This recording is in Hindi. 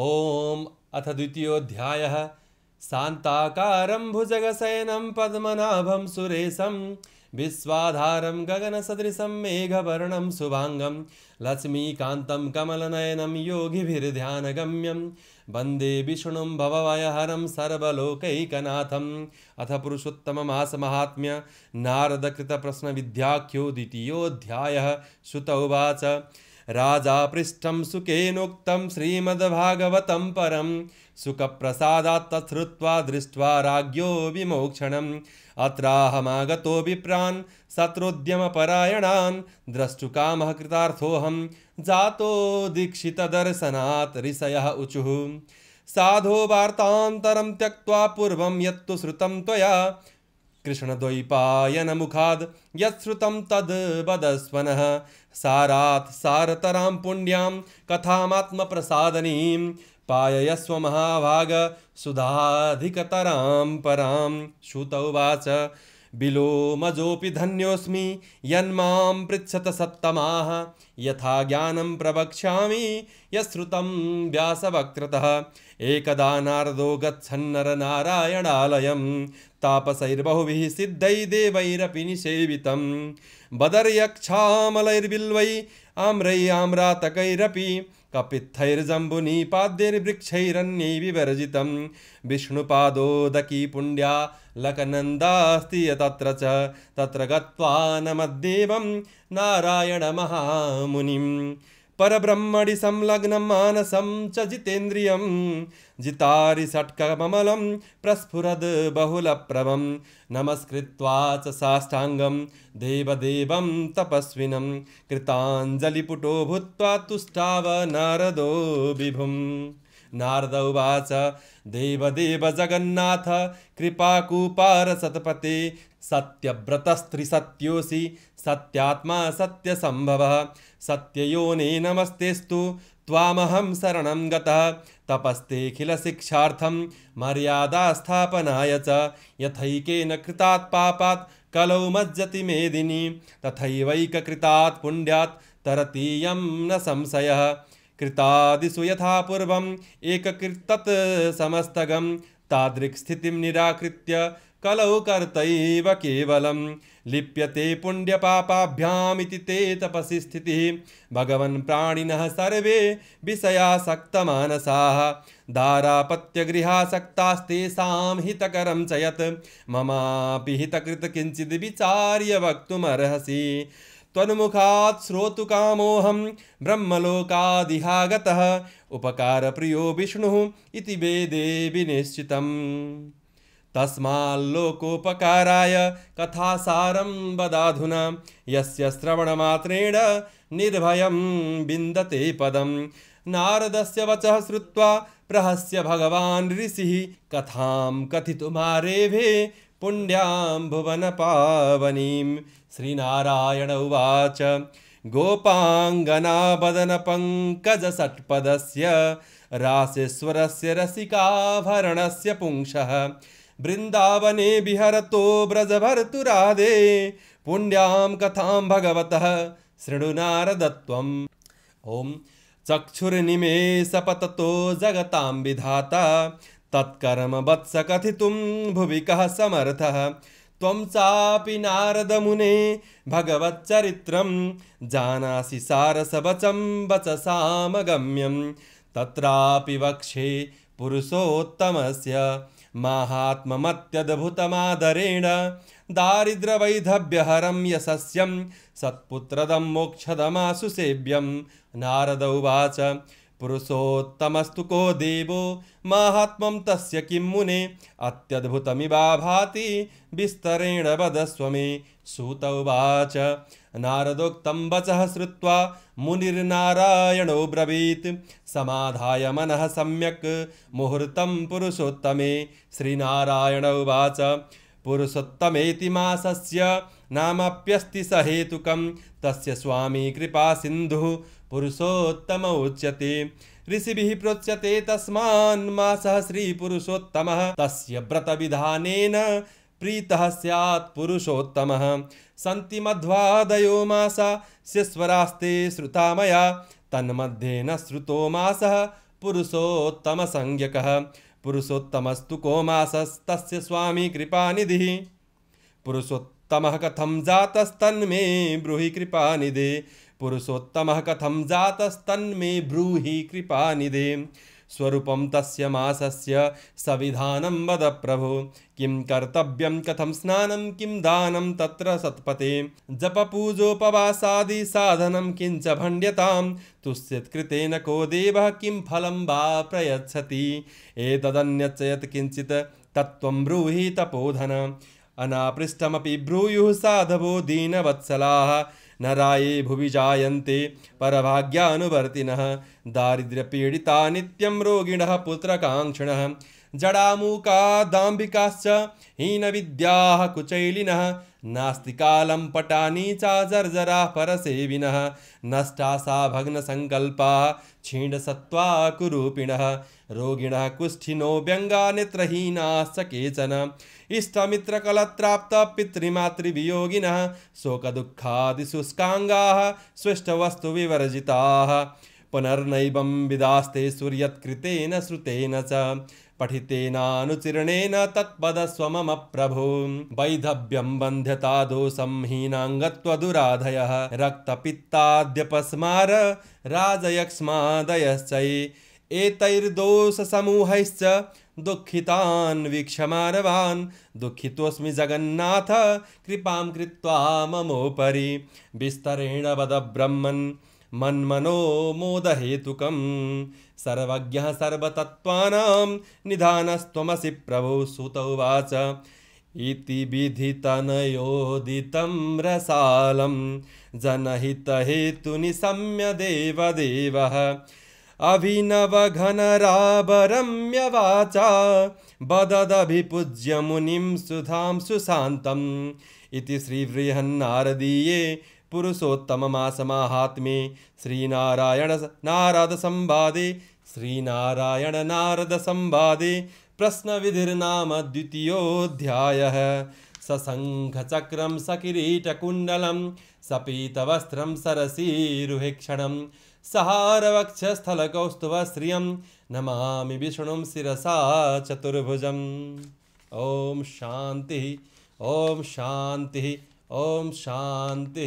ओम अथ द्वितीयोऽध्यायः शान्ताकारं पद्मनाभम पद्मनाभं विश्वाधारम गगन सदृश मेघवर्ण शुभांगं लक्ष्मीका कमलनयनं योगिभिर्ध्यानगम्यं वन्दे विष्णुं भववयहरं सर्वोकनाथम अथ प्रश्न विद्याख्यो द्वितीयोऽध्यायः श्रुत उवाच राजा पृष्ठम सुखेनोक्तम श्रीमद्भागवतम परम सुख तत्वा दृष्ट्वा अत्रहमागत विप्रा शत्रुद्यम परायण द्रष्टु द्रष्टुकामः कृतार्थोऽहं जा दीक्षित ऋषयः उचु साधो वार्ता त्यक्त्वा पूर्व यत्तु श्रुत त्वया कृष्णद्वैपायन कृष्णद्वैपायनमुखाद् यत्सृतं तद् वदस्वनः सारात् सारतरां पुण्यां प्रसादनी पाययस्व महाभाग सुधाधिकतरां परां श्रुतौवाच विलोमजोऽपि धन्योऽस्मि यन्मां पृच्छत सत्तमाः यथा ज्ञानं प्रवक्ष्यामि यश्रुतं व्यासवक्त्रतः एकदा नारदो गच्छन्नरनारायणालयं तापसैर्बहुभिः सिद्धैः देवैरपि निषेवितं बदर्यक्षामलैर्बिल्वै आम्रातकैरपि कपित्थैर्जम्बुनीपाद्यैर्वृक्षैरन्यै विवर्जितं विष्णुपादोदकी पुण्ड्या लकनन्दास्ति यतत्र च तत्र गत्वा नमद्देवं नारायणमहामुनिम् परब्रह्मणि संलग्नं मानसं च जितेन्द्रियं जितारि षट्कमलं प्रस्फुरद् बहुलप्रभं नमस्कृत्वा च साष्टाङ्गं देवदेवं तपस्विनं कृताञ्जलिपुटो भूत्वा तुष्टाव नारदो विभुम् नारद उवाच देवदेव जगन्नाथ सतपते सत्योसि सत्यात्मा सत्यसम्भवः सत्ययोने नमस्तेस्तु त्वामहं शरण गतः तपस्तेऽखिलशिक्षार्थं मर्यादास्थापनाय च यथैकेन कृतात् पापात् कलौ मज्जति मेदिनी तथैवैककृतात् पुण्यात् तरतीयं न संशयः कृतादिषु यथा पूर्वम् एककृतत् समस्तगं स्थिति निराकृत कलौ कर्त कवल लिप्यते पुण्यपापाभ्यामिति ते तपसी स्थितिः भगवन् सर्वे विषयासक्त मनसा हितकरं च हितक ममापि हितकृत किंचिद विचार्य वक्तमर्हसी श्रोतु त्वन्मुखात् श्रोतुकामोऽहं उपकार प्रियो विष्णु इति वेदे विनिश्चित तस्माल्लोकोपकाराय कथासारं वदाधुना यस्य श्रवणमात्रेण निर्भयं विन्दते पदं नारदस्य वचः श्रुत्वा प्रहस्य भगवान् ऋषिः कथां कथितुमारेभे पुण्यां पावनी श्रीनारायण उवाच गोपाङ्गनाबदनपङ्कजषट्पदस्य रासेश्वरस्य रसिकाभरणस्य पुंसः वृन्दावने विहरतो व्रजभर्तुराधे पुण्यां कथां भगवतः शृणुनारदत्वम् ॐ चक्षुर्निमेषपततो जगतां विधाता तत्कर्म वत्स कथितुं भुवि समर्थ समर्थः त्वं चापि जानासी भगवच्चरित्रं जानासि सारसवचं वचसामगम्यं तत्रापि वक्षे पुरुषोत्तमस्य माहात्म्यमत्यद्भुतमादरेण दारिद्र्यवैधव्यहरं यशस्यं सत्पुत्रदं मोक्षदमासु सेव्यं नारद उवाच पुरुषोत्तमस्तु को देवो महात्म्यं तस्य किं मुने अत्यद्भुतमिवाभाति विस्तरेण वदस्व मे सूत उवाच नारदोक्तं वचः श्रुत्वा मुनिर्नारायणो ब्रवीत् समाधाय मनः सम्यक् मुहूर्तं पुरुषोत्तमे श्रीनारायण उवाच पुरुषोत्तमेति मासस्य नामप्यस्ति सहेतुकं तस्य स्वामी कृपा सिन्धुः पुरुषोत्तम उच्यते ऋषि प्रोच्यते तस्मान् श्री पुरुषोत्तम तस् व्रत विधान प्रीत पुरुषोत्तमः सी मध्वादयो मासा स्यस्वरास्ते श्रुता तन्मध्ये न श्रुतो मासः संज्ञक पुरुषोत्तमस्तु को मसस्त स्वामी निधि पुरुषोत्तम कथम जातस्तन्मे ब्रूहि कृपा निधि पुरुषोत्तम कथम जातस्तन्मे ब्रूहि कृपा निधे स्वरूप तस्य मासस्य सविधानं वद प्रभो किं कर्तव्यं कथं स्नानं किं दानं तत्र सत्पते जपपूजोपवासादि साधनं किञ्च भण्ड्यतां तुष्यत्कृतेन को देवः किं फलं वा प्रयच्छति एतदन्यच्च यत् तत्त्वं ब्रूहि तपोधन अनापृष्टमपि ब्रूयुः साधवो दीनवत्सलाः नाए भुवि जायते परभाग्यानुवर्तिनः दारिद्र्यपीडिता नित्यं जड़ा मूका दाबिकाश हीन विद्या कुचैलिन नास्तिकालं पटानी चा जर्जरा परसेविनः नष्टा सा भग्नसङ्कल्पाः क्षीणसत्त्वाकुरूपिणः रोगिणः कुष्ठिनो व्यङ्गा नेत्रहीनाश्च केचन इष्टमित्रकलत्राप्तपितृमातृवियोगिनः शोकदुःखादिशुष्काङ्गाः स्विष्टवस्तुविवर्जिताः पुनर्नैवं विदास्ते सूर्यत्कृतेन श्रुतेन च पठितेनानुचिरणेन तत्पदस्व मम प्रभो वैधव्यं बन्ध्यता दोषं हीनाङ्गत्वदुराधयः रक्तपित्ताद्यपस्मार राजयक्ष्मादयश्चै एतैर्दोषसमूहैश्च दुःखितान् वीक्षमारवान् दुःखितोऽस्मि जगन्नाथ कृपां कृत्वा ममोपरि विस्तरेण वद ब्रह्मन् मन्मनोमोदहेतुकं सर्वज्ञः सर्वतत्त्वानां निधानस्त्वमसि प्रभो सुत उवाच इति विधितनयोदितं रसालं जनहितहेतुनिशम्यदेव देवः अभिनवघनरावरम्यवाचा बददभिपूज्य मुनिं सुधां सुशान्तम् इति श्रीबृहन्नारदीये पुरुषोत्तम पुरुषोत्तममासमाहात्म्ये श्रीनारायण नारदसंवादे श्रीनारायणनारदसंवादे प्रश्नविधिर्नाम द्वितीयोऽध्यायः ससङ्घचक्रं सकिरीटकुण्डलं सपीतवस्त्रं सरसीरुहेक्षणं सहारवक्षस्थलकौस्तुभश्रियं नमा विष्णु शिसा चतुर्भुज ओम शांति ओम शांति ओम शांति